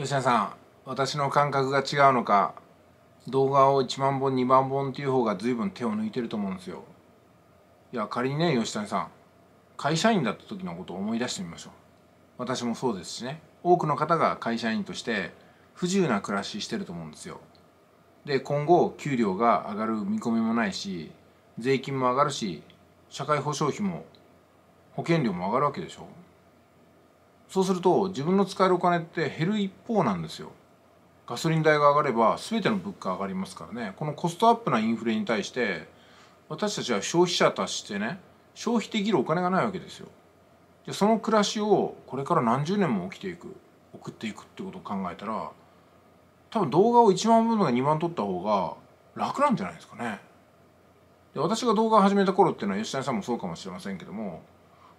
吉田さん私の感覚が違うのか動画を1万本2万本っていう方が随分手を抜いてると思うんですよいや仮にね吉谷さん会社員だった時のことを思い出してみましょう私もそうですしね多くの方が会社員として不自由な暮らししてると思うんですよで今後給料が上がる見込みもないし税金も上がるし社会保障費も保険料も上がるわけでしょそうすると自分の使えるお金って減る一方なんですよガソリン代が上がれば全ての物価上がりますからねこのコストアップなインフレに対して私たちは消費者としてね消費できるお金がないわけですよでその暮らしをこれから何十年も起きていく送っていくってことを考えたら多分動画を1万分とか2万撮った方が楽なんじゃないですかねで私が動画を始めた頃っていうのは吉谷さんもそうかもしれませんけども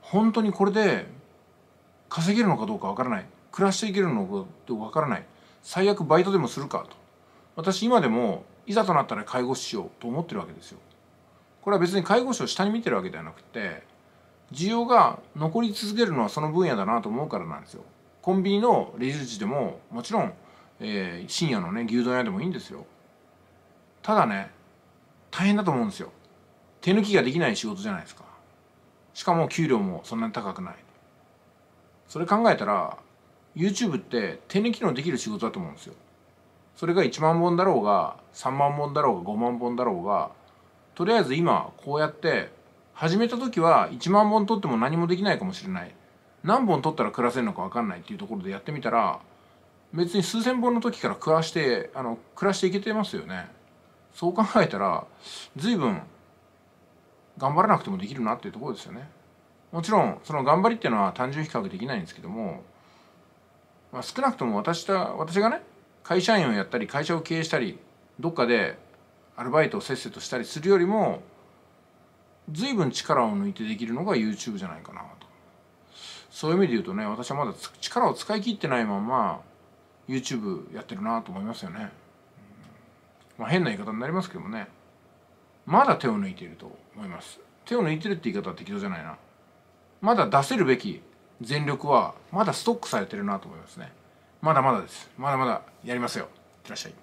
本当にこれで稼げるのかどうかわからない暮らしていけるのかどうかわからない最悪バイトでもするかと私今でもいざとなったら介護士しようと思ってるわけですよこれは別に介護士を下に見てるわけではなくて需要が残り続けるのはその分野だなと思うからなんですよコンビニのレジ打ちでももちろん、えー、深夜のね牛丼屋でもいいんですよただね大変だと思うんですよ手抜きができない仕事じゃないですかしかも給料もそんなに高くないそれ考えたら YouTube って手抜きのできる仕事だと思うんですよそれが1万本だろうが3万本だろうが5万本だろうがとりあえず今こうやって始めた時は1万本撮っても何もできないかもしれない何本撮ったら暮らせるのか分かんないっていうところでやってみたら別に数千本の時から暮らしてあの暮らしていけてますよねそう考えたら随分頑張らなくてもできるなっていうところですよねもちろんその頑張りっていうのは単純比較できないんですけども、まあ、少なくとも私た私がね会社員をやったり会社を経営したりどっかでアルバイトをせっせとしたりするよりも随分力を抜いてできるのが YouTube じゃないかなとそういう意味で言うとね私はまだ力を使い切ってないまま YouTube やってるなと思いますよね、まあ、変な言い方になりますけどもねまだ手を抜いていると思います手を抜いてるって言い方は適当じゃないなまだ出せるべき全力はまだストックされてるなと思いますねまだまだですまだまだやりますよいってらっしゃい